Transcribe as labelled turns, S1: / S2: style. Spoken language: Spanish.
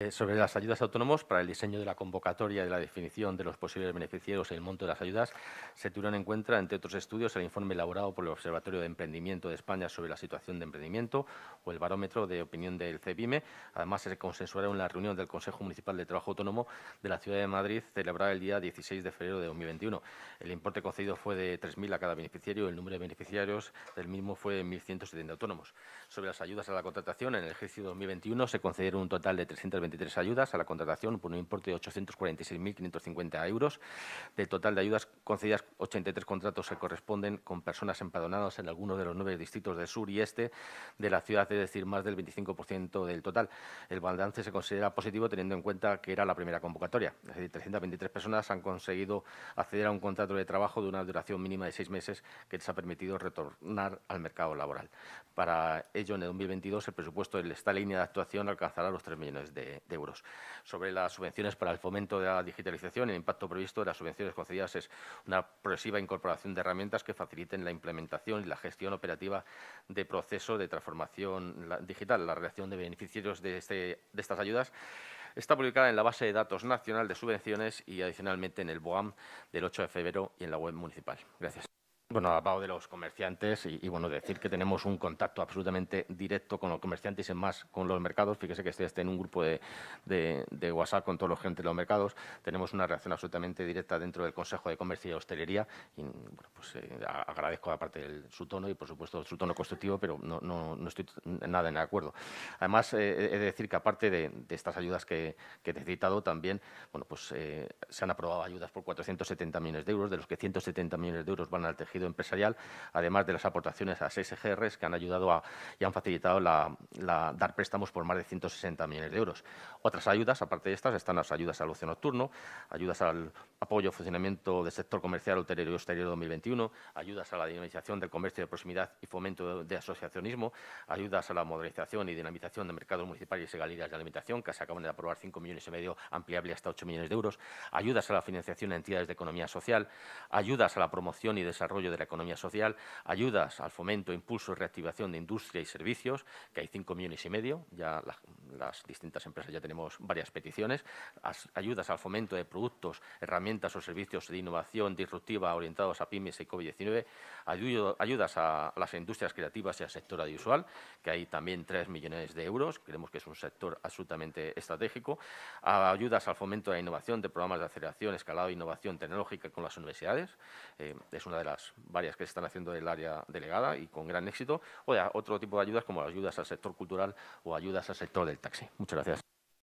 S1: Eh, sobre las ayudas autónomos, para el diseño de la convocatoria y la definición de los posibles beneficiarios y el monto de las ayudas, se tuvieron en cuenta, entre otros estudios, el informe elaborado por el Observatorio de Emprendimiento de España sobre la situación de emprendimiento o el barómetro de opinión del CEPIME. Además, se consensuaron en la reunión del Consejo Municipal de Trabajo Autónomo de la Ciudad de Madrid, celebrada el día 16 de febrero de 2021. El importe concedido fue de 3.000 a cada beneficiario. y El número de beneficiarios del mismo fue de 1.170 autónomos. Sobre las ayudas a la contratación, en el ejercicio 2021 se concedieron un total de 320 23 ayudas a la contratación por un importe de 846.550 euros. Del total de ayudas concedidas, 83 contratos se corresponden con personas empadronadas en algunos de los nueve distritos del sur y este de la ciudad, es decir, más del 25% del total. El balance se considera positivo teniendo en cuenta que era la primera convocatoria. Es decir, 323 personas han conseguido acceder a un contrato de trabajo de una duración mínima de seis meses que les ha permitido retornar al mercado laboral. Para ello, en el 2022, el presupuesto de esta línea de actuación alcanzará los 3 millones de euros. Sobre las subvenciones para el fomento de la digitalización, el impacto previsto de las subvenciones concedidas es una progresiva incorporación de herramientas que faciliten la implementación y la gestión operativa de proceso de transformación digital. La relación de beneficiarios de, este, de estas ayudas está publicada en la base de datos nacional de subvenciones y adicionalmente en el BOAM del 8 de febrero y en la web municipal. Gracias. Bueno, hablado de los comerciantes y, bueno, decir que tenemos un contacto absolutamente directo con los comerciantes y más con los mercados. Fíjese que estoy, en un grupo de, WhatsApp con todos los gente de los mercados. Tenemos una relación absolutamente directa dentro del Consejo de Comercio y Hostelería. Y pues eh, agradezco aparte del su tono y por supuesto su tono constructivo, pero no, no, no estoy nada en acuerdo. Además, he eh, eh, de decir que aparte de, estas ayudas que, he citado, también bueno, pues, se han aprobado ayudas por 470 millones de euros, de los que 170 millones de euros van al tejido empresarial, además de las aportaciones a seis EGRs que han ayudado a, y han facilitado la, dar préstamos por más de 160 millones de euros. Otras ayudas, aparte de estas, están las ayudas al ocio nocturno, ayudas al apoyo al funcionamiento del sector comercial, ulterior y exterior 2021, ayudas a la dinamización del comercio de proximidad y fomento de asociacionismo, ayudas a la modernización y dinamización de mercados municipales y galerías de alimentación, que se acaban de aprobar 5 millones y medio, ampliable hasta 8 millones de euros, ayudas a la financiación de entidades de economía social, ayudas a la promoción y desarrollo de la economía social, ayudas al fomento, impulso y reactivación de industria y servicios, que hay 5 millones y medio, ya las, distintas empresas ya tenemos varias peticiones, ayudas al fomento de productos, herramientas o servicios de innovación disruptiva orientados a pymes y COVID-19, ayudas a, las industrias creativas y al sector audiovisual, que hay también 3 millones de euros, creemos que es un sector absolutamente estratégico, ayudas al fomento de la innovación de programas de aceleración, escalado e innovación tecnológica con las universidades, eh, es una de las varias que se están haciendo del área delegada y con gran éxito, o de otro tipo de ayudas como ayudas al sector cultural o ayudas al sector del taxi. Muchas gracias.